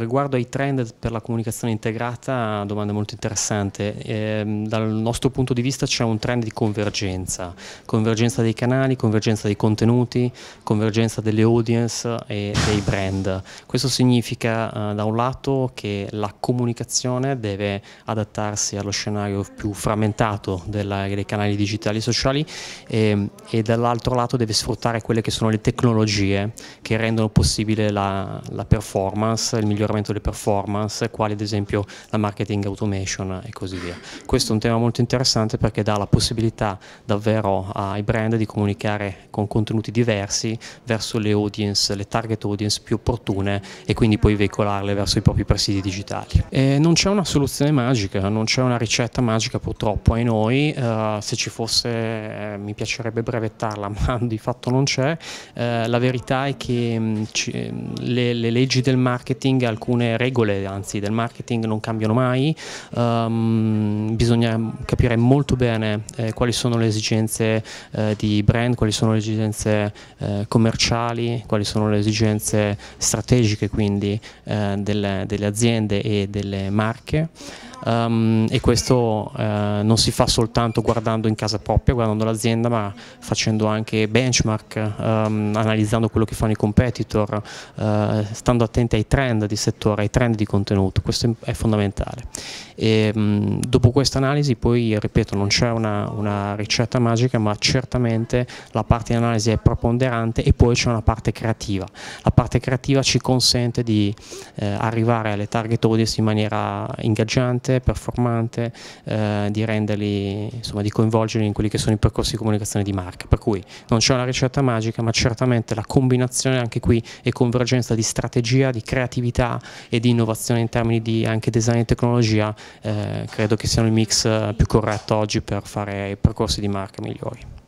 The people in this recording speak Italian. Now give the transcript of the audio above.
Riguardo ai trend per la comunicazione integrata, domanda molto interessante. Eh, dal nostro punto di vista c'è un trend di convergenza, convergenza dei canali, convergenza dei contenuti, convergenza delle audience e dei brand. Questo significa eh, da un lato che la comunicazione deve adattarsi allo scenario più frammentato della, dei canali digitali e sociali eh, e dall'altro lato deve sfruttare quelle che sono le tecnologie che rendono possibile la, la performance, il miglioramento miglioramento delle performance, quali ad esempio la marketing automation e così via. Questo è un tema molto interessante perché dà la possibilità davvero ai brand di comunicare con contenuti diversi verso le audience, le target audience più opportune e quindi poi veicolarle verso i propri presidi digitali. E non c'è una soluzione magica, non c'è una ricetta magica purtroppo ai noi, eh, se ci fosse eh, mi piacerebbe brevettarla ma di fatto non c'è, eh, la verità è che mh, mm, mm, le, le leggi del marketing al alcune regole anzi del marketing non cambiano mai, um, bisogna capire molto bene eh, quali sono le esigenze eh, di brand, quali sono le esigenze eh, commerciali, quali sono le esigenze strategiche quindi eh, delle, delle aziende e delle marche um, e questo uh, non si fa soltanto guardando in casa propria, guardando l'azienda, ma facendo anche benchmark, um, analizzando quello che fanno i competitor, uh, stando attenti ai trend di settore, ai trend di contenuto, questo è fondamentale. E, um, dopo questa analisi poi, ripeto, non c'è una, una ricetta magica, ma certamente la parte di analisi è preponderante e poi c'è una parte creativa. La parte creativa ci consente di eh, arrivare alle target audience in maniera ingaggiante, efficiente, performante, eh, di renderli, insomma, di coinvolgerli in quelli che sono i percorsi di comunicazione di marca. Per cui non c'è una ricetta magica, ma certamente la combinazione anche qui e convergenza di strategia, di creatività e di innovazione in termini di anche design e tecnologia, eh, credo che siano il mix eh, più corretto oggi per fare i percorsi di marca migliori.